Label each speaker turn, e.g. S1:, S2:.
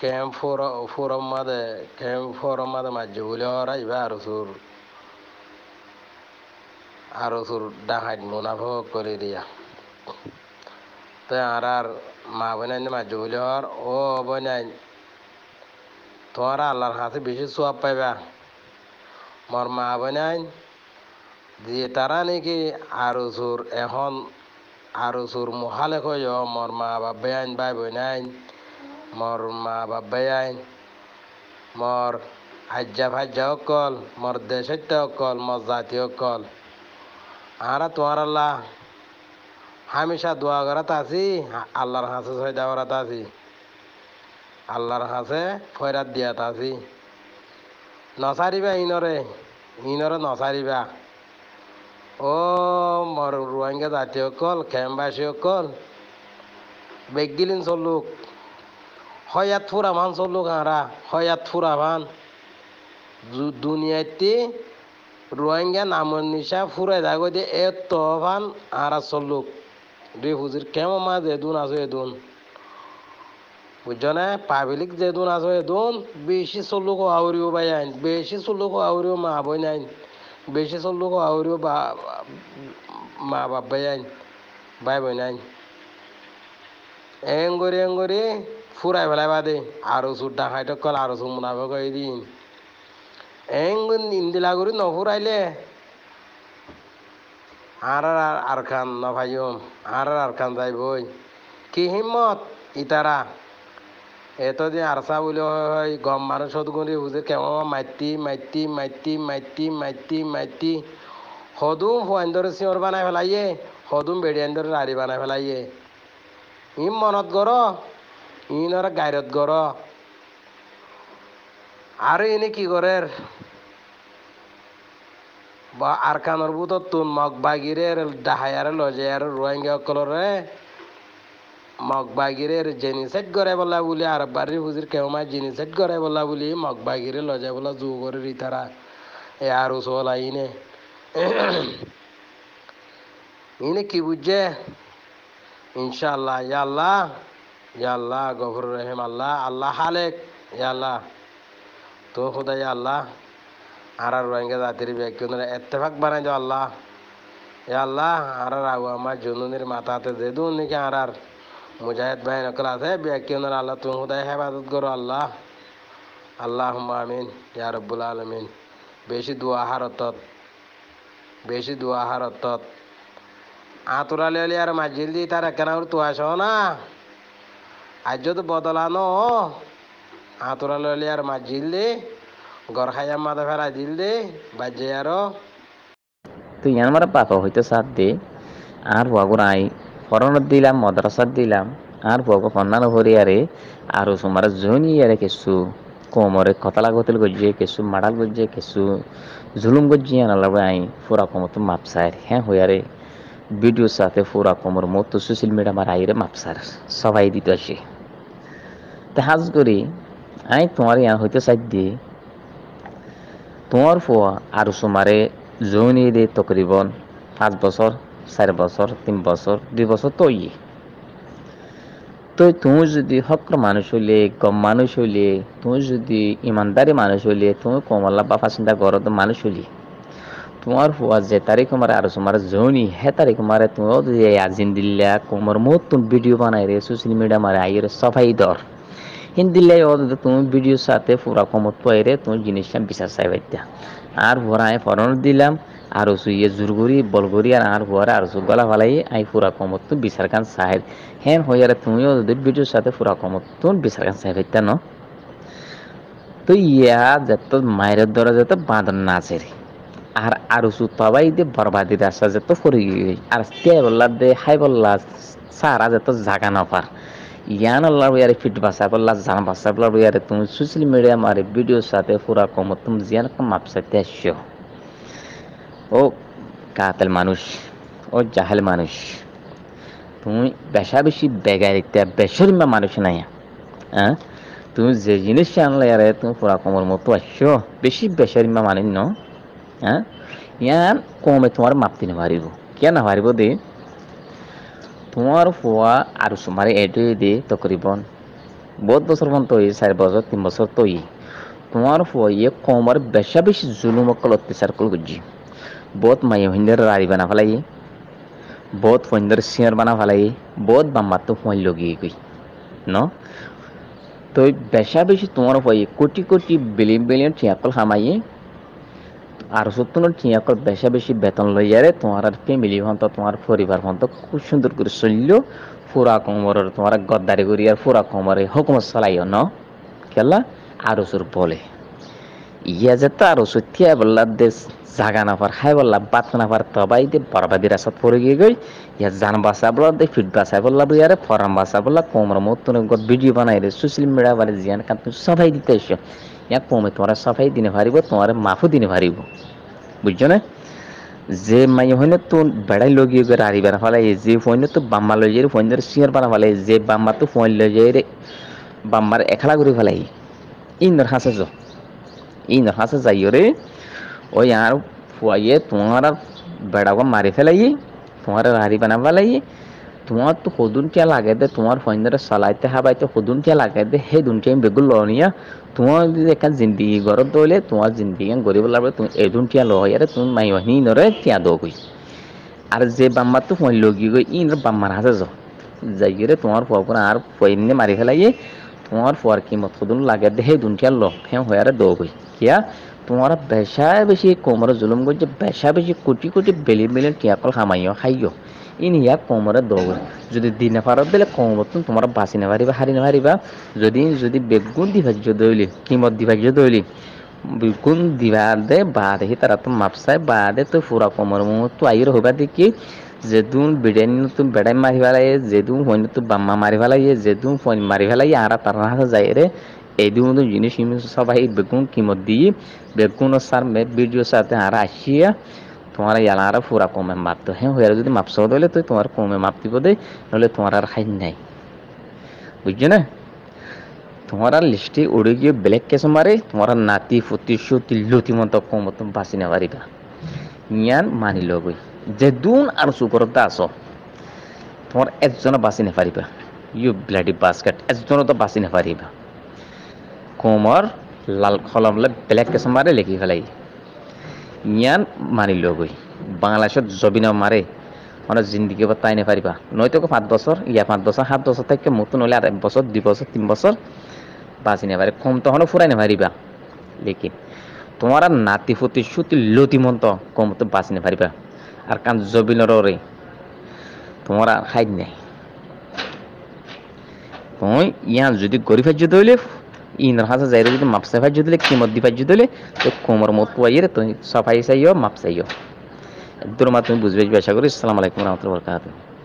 S1: ken furommade ken furommade majjubulora ibe arusur arusur dahat munafoko koliriya te arar মা বোনের মাজুবলি হর ও বোনাই তোমার আল্লাহর হাতে বেশি সোয়াব পাইবা মোর মা বোনাই যে তারা নাকি আরো সুর এখন আরো সুর মহালে কই মোর মা বাবা আইন ভাই বোনাই মোর মা বাবাই আইন মোর হাজ্জা ভাজ্জা অকল মোর দেশ অকল মোর জাতি অকল আরা তোমার আল্লাহ হামেশা দোয়া করাতে আছি আল্লাহর হাসে সয়দা করাতে আছি আল্লাহর হাসে ফয়রাত দিয়াতে আছি নচাৰিবা ইনৰে ইনৰে নচাৰিবা অ' মোৰ কল খেমবাসী কল বেগগিলিন চলুক হয়া ফুরা ভান চলো গাঁরা হয়া ফুরা ভান দুনিয়াতে রোহিঙ্গা নামের নিশা ফুরাই দাগো দে এত ভান আরা চলো দুই হুজির কেমন মা যে দুন আসো দুন বুঝছো না পাবলিক যে দুন আছো এদুন বেশি চলো কো আউরিও ভাই আইন বেশি চলো কো আউরিও মা বই নাইন বেশি চলো কো আউরিও মা বাপ ভাই আইন ভাই বই নাইন এঙ্গরি এঙ্গরি ফুরাই বেলায় বাদে আরো চুর ডাকাই টকল আরো চুর মুনাফেক হয়ে দিন এঙ্গুন ইন্দিলা করি নফুরাইলে আর আর আর খান নভাইম আর আর খান যাই বই কি হিম্মত ইতারা এত যে আরসা বলে হয় গম মানুষ সদগুণি বুঝে কেমন মাইতি মাইতি মাইতি মাইতি মাইতি মাইতি সদুম ফুয়ান ধরে চিঞর বানাই পেলাইয়ে সদুম বেড়িয়ান ধরে রাড়ি বানাই পেলাইয়ে ই মনত গড় ইন ওরা গাইরত গর আর এনে কি করের বা আর কানর বুত তুন মগ বাগিরে ডাহায়ারে লজায়ারে রোহিঙ্গা অকলরে মগ বাগিরে জেনিসেট করে বলা বলি আর বাড়ির হুজির কেউ মা জেনিসেট করে বলা বলি মগ বাগিরে লজা বলা জু করে রিতারা এ আর উসল আইনে ইনে কি বুঝছে ইনশাল্লাহ ইয়াল্লাহ ইয়া আল্লাহ গভর রহিম আল্লাহ আল্লাহ হালেক ইয়া আল্লাহ তো খোদা ইয়া আল্লাহ আর আর রোহিঙ্গা জাতির ব্যক্তি এত্তেফাক বানাই দাও আল্লাহ ইয়া আল্লাহ আর আর আগু আমার জুনুনির মাথাতে দে দুন নাকি আর আর মুজাহিদ ভাই নকল আছে ব্যক্তি আল্লাহ তুমি খোদাই হেফাজত করো আল্লাহ আল্লাহ আমিন ইয়া রব্বুল আলমিন বেশি দোয়া হারতত বেশি দোয়া হারতত আতুরালে আর মাজিল দি তার তো তোয়াছ না আর যদি বদলানো হাতুরা লইলে আর মাছ ঝিল দে গড় খাইয়া মাদে ফেরা দিল দে বাজে আরো
S2: তুই আমার বাপা হইতে সাথ দে আর বাগুর আই ফরনত দিলাম মাদ্রাসা দিলাম আর বাবু কন্যা ভরি আরে আর সুমার জনি আরে কিছু কোমরে খতলা গতল গজিয়ে কিছু মাডাল গজিয়ে কিছু জুলুম গজিয়ে আনালাবে আই পুরা হ্যাঁ কোমর তো মাপসার হ্যাঁ হইয়ারে ভিডিওর সাথে পুরা কমর মতো সোশ্যাল মিডিয়া আমার আইরে মাপসার সবাই দিতে আসে ইতিহাস করি আই তোমার ইয়া হইতে সাইড দিয়ে তোমার পুয়া আর সুমারে জৈন দে তকরিবন পাঁচ বছর চার বছর তিন বছর দুই বছর ইয়ে তো তুমি যদি হক্র মানুষ হইলে কম মানুষ হইলে তুমি যদি ইমানদারি মানুষ হইলে তুমি কমলা বা ফাঁসিন্দা গরত মানুষ হইলি তোমার ফুয়া যে তারিখ মারে আর সুমারে জৈনি হে তারিখ মারে তুমিও যদি আজিন দিল্লা কোমর মত ভিডিও বানাই রে সোশ্যাল মিডিয়া মারে আইয়ের সফাই দর হিন্দিলাই অন্তত তুমি ভিডিওর সাথে পুরা কমত পাইরে তুমি জিনিসটা বিচার চাই বাইতা আর ভরায় ফরণ দিলাম আর সুইয়ে জোর করি বল আর আর ভরা আর সু গলা ভালাই আই পুরা কমত তুমি বিচার কান সাহেব হ্যাঁ হইয়ারে তুমিও যদি ভিডিওর সাথে পুরা কমত তুমি বিচার কান সাহেব বাইতা ন তো ইয়া যত মায়ের দ্বারা যত বাঁধন না চেরি আর আরো সুতাবাই দিয়ে বরবাদি রাস্তা যেত ফরি আর তে বললা দে হাই বললা সারা যেত জাগা না পার यानल्ला यार फिट भाषा पर लाज जान भाषा पर यार तुम सोशल मीडिया मारे वीडियो साथे पूरा कम तुम जियान कम आप ও কাতাল মানুষ ও জাহেল মানুষ তুমি বেশা বেশি বেগারিতে বেশরিমা মানুষ নাই হ্যাঁ তুমি যে জিনিস আনলে আরে তুমি পুরা কমর মতো আসছো বেশি বেশরিমা মা ন হ্যাঁ ইয়ান কমে তোমার মাপতে না পারিব কেন পারিব দে তোমার Rufua আর sumari edu দে takriban বহুত বছর পর্যন্ত হই চার বছর তিন বছর তো ই তোমার ইয়ে কমর বেশা বেশি জুলুম অকল অত্যাচার কল গুজি বহুত মাই হিন্দের রাড়ি বানা ফেলাই বহুত ফইন্দর সিঁয়ার বানা ফেলাই বহুত তো ফইন লগিয়ে গই ন তো বেশা বেশি তোমার ফুয়ে কোটি কোটি বিলিয়ন বিলিয়ন ঠিয়াকল হামাই আর সত্যনর চিয়াকর বেশা বেশি বেতন লই যারে তোমার আর ফ্যামিলি ভন্ত তোমার পরিবার ভন্ত খুব সুন্দর করে চলল ফুরা কোমর তোমার গদ্দারি করি আর ফুরা কোমরে হুকুম চালাইও ন খেলা আর ওসুর বলে ইয়া যে তার ওষুধ থিয়া বললা দেশ জাগা না পার খাই বললাম বাত না পার তবাই দে বরবাদি রাসাত পড়ে গিয়ে গই ইয়া জান বাসা বললা দে ফিট বাসা বললা ইয়ারে ফরম বাসা বললা কোমর মত ভিডিও বানাই রে সোশ্যাল মিডিয়া বারে জিয়ান কাত সবাই দিতে এসো ইয়াক পমে তোমার সাফাই দিনে ভারিব তোমার মাফু দিনে ভারিব বুঝছো না যে মাই হইনে তো বেড়াই লগিয়ে গেলে আরি বেড়া ফেলাই যে ফোনে তো বাম্মা লই যাই ফোন ধরে সিঁড় বানা ফেলাই যে বাম্মা তো ফোন লই যাই রে বাম্মার একলা করে ফেলাই ইন্দর হাসে য ইন্দর হাসে যাই রে ওই আর ফুয়াইয়ে তোমার বেড়াকে মারি ফেলাই তোমার হারি বানা ফেলাই তোমার তো হদুনটিয়া লাগে দে তোমার ফয়েন্দারে সালাইতে হাবাই তো হদুনটিয়া লাগে দে হে দুনটিয়া বেগুল লনিয়া তোমার যদি এখান জিন্দিগি গরব দইলে তোমার জিন্দিগি গরিব লাগবে তুমি এই দুনটিয়া লয় আরে তুমি মাই হনি নরে টিয়া দো কই আর যে বাম্মা তো ফয়েন লগি গই ইন বাম্মার হাসে জ যাই রে তোমার ফুয়া আর ফয়েন মারি ফেলাইয়ে তোমার ফুয়ার কি মত হদুন লাগে দে হে দুনটিয়া ল ফেম হয়ে আরে দো কই কিয়া তোমার বেশায় বেশি কোমর জুলুম করছে বেশা বেশি কোটি কোটি বেলি বেলি টিয়াকল হামাইও খাইও ইনিয়া কমরে দৌড় যদি দিনে পারত দিলে কমবতন তোমার বাঁচি নাপারিবা হারি নাপারিবা যদি যদি বেগুন দিভাজ্য দৌলি কিমত দিভাজ্য দৌলি বেগুন দিবা দে বা হি তারা তো মাপসায় দে তো ফুরা কমর মু তো আইর হবা দেখি যেদুন বিড়ানি নতুন বেড়াই মারি লাগে যেদুন ফোন তো বাম্মা মারি লাগে যেদুন ফোন মারি ফেলাই আর তার হাতে যাই রে এই দুটো জিনিস সবাই বেগুন কিমত দিয়ে বেগুন সার ভিডিও সাথে আর আসিয়া তোমার ইয়ালা পুরা কমে মাপ তো হ্যাঁ হয়ে যদি মাপস দিলে তো তোমার কমে মাপ দিব দে নহলে তোমার আর খাই নাই বুঝছো না তোমার আর লিস্টি উড়ে গিয়ে ব্ল্যাক কেস মারে তোমার নাতি ফুতিশুতি লুতি মতো কমত বাঁচি না পারিবা ইয়ান মানি লগই যে দুন আর সুকরতা আস তোমার একজন বাঁচি না পারিবা ইউ ব্লাডি বাস্কেট একজন তো বাঁচি না পারিবা কোমর লাল খলমলে ব্ল্যাক কেস মারে লেখি ফেলাই ইয়ান মানি লগই বাংলাদেশত জবিনা মাৰে মারে মানে জিন্দগি বা তাই নেপারিবা নয়তো পাঁচ বছর ইয়া পাঁচ বছর সাত বছর থেকে মতো হলে আর এক বছর দুই বছর তিন বছর বাঁচি নেপারে কম তখনও ফুরাই নেপারিবা লেকিন তোমার নাতি ফুটি সুতি লতিমন্ত কম তো বাঁচি নেপারিবা আর কান জবিলরে তোমার আর হাইট নাই মই ইয়া যদি গরিবের যদি হইলে ইন্দ্র হাসা যাইরো যদি মাপ সাফাই দিলে কিমত দি দিপাই দিলে তো কোমর মত পাইয়ের তো সাফাই সাইও মাপ সাইও দুরমা তুমি বুঝবে আশা করি আসসালামু আলাইকুম রহমতুল্লাহ